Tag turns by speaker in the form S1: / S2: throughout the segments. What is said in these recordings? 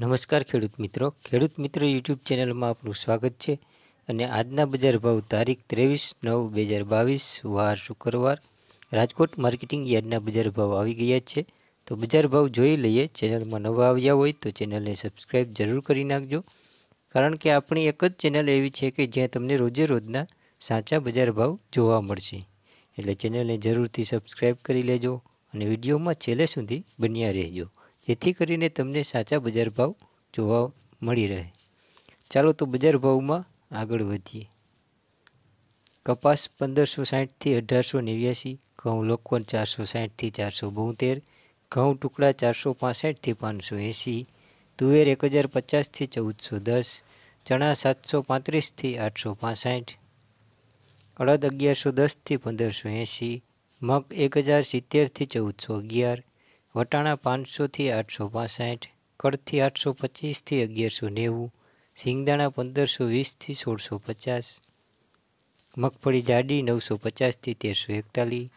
S1: નમસ્કાર ખેડૂત મિત્રો ખેડૂત મિત્ર યુટ્યુબ ચેનલમાં આપનું સ્વાગત છે અને આજના બજાર ભાવ તારીખ ત્રેવીસ નવ બે હજાર બાવીસ વાર શુક્રવાર રાજકોટ માર્કેટિંગ યાર્ડના બજાર ભાવ આવી ગયા છે તો બજાર ભાવ જોઈ લઈએ ચેનલમાં નવા આવ્યા હોય તો ચેનલને સબસ્ક્રાઈબ જરૂર કરી નાખજો કારણ કે આપણી એક જ ચેનલ એવી છે કે જ્યાં તમને રોજે રોજના સાચા બજાર ભાવ જોવા મળશે એટલે ચેનલને જરૂરથી સબસ્ક્રાઈબ કરી લેજો અને વિડીયોમાં છેલ્લે સુધી બન્યા રહેજો જેથી કરીને તમને સાચા બજાર ભાવ જોવા મળી રહે ચાલો તો બજાર ભાવમાં આગળ વધીએ કપાસ પંદરસો સાઠથી અઢારસો નેવ્યાસી ઘઉં લોકવન ચારસો સાહીઠથી ચારસો બોતેર ઘઉં ટુકડા ચારસો પાસઠથી પાંચસો એંસી તુવેર એક હજાર પચાસથી ચૌદસો દસ ચણા સાતસો પાંત્રીસથી આઠસો પાસઠ અડદ અગિયારસો દસથી પંદરસો એંસી મગ એક હજાર સિત્તેરથી ચૌદસો અગિયાર વટાણા પાંચસોથી આઠસો પાસઠ કડથી આઠસો પચીસથી અગિયારસો નેવું સિંગદાણા પંદરસો વીસથી સોળસો પચાસ મગફળી જાડી નવસો પચાસથી તેરસો એકતાલીસ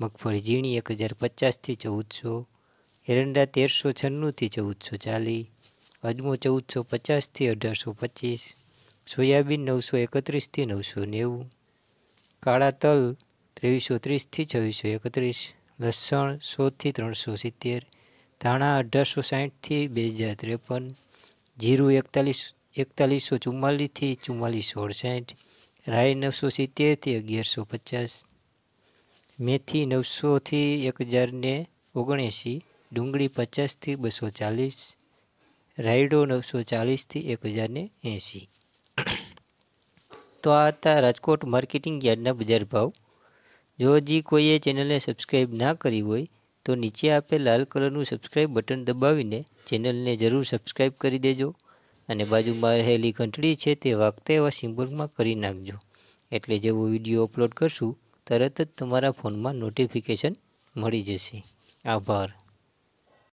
S1: મગફળી ઝીણી એક હજાર પચાસથી ચૌદસો એરંડા તેરસો છન્નુંથી ચૌદસો ચાલીસ અજમો ચૌદસો પચાસથી અઢારસો પચીસ સોયાબીન નવસો એકત્રીસથી નવસો નેવું કાળા તલ ત્રેવીસો ત્રીસથી છવ્વીસો એકત્રીસ લસણ સોથી ત્રણસો સિત્તેર ધાણા અઢારસો સાહીઠથી બે હજાર ત્રેપન જીરું એકતાલીસ એકતાલીસો ચુમ્માલીસથી ચુમ્માલીસો અડસાઠ રાઈ નવસો સિત્તેરથી અગિયારસો પચાસ મેથી નવસોથી એક હજારને ઓગણએંસી ડુંગળી પચાસથી બસો ચાલીસ રાયડો નવસો ચાલીસથી એક હજારને એંસી તો આ હતા રાજકોટ માર્કેટિંગ યાર્ડના બજાર ભાવ જો હજી કોઈએ ચેનલને સબસ્ક્રાઈબ ના કરી હોય તો નીચે આપેલ લાલ કલરનું સબસ્ક્રાઈબ બટન દબાવીને ચેનલને જરૂર સબસ્ક્રાઈબ કરી દેજો અને બાજુમાં રહેલી ઘંટડી છે તે વાગતા એવા સિમ્બોલમાં કરી નાખજો એટલે જેવો વિડીયો અપલોડ કરશું તરત જ તમારા ફોનમાં નોટિફિકેશન મળી જશે આભાર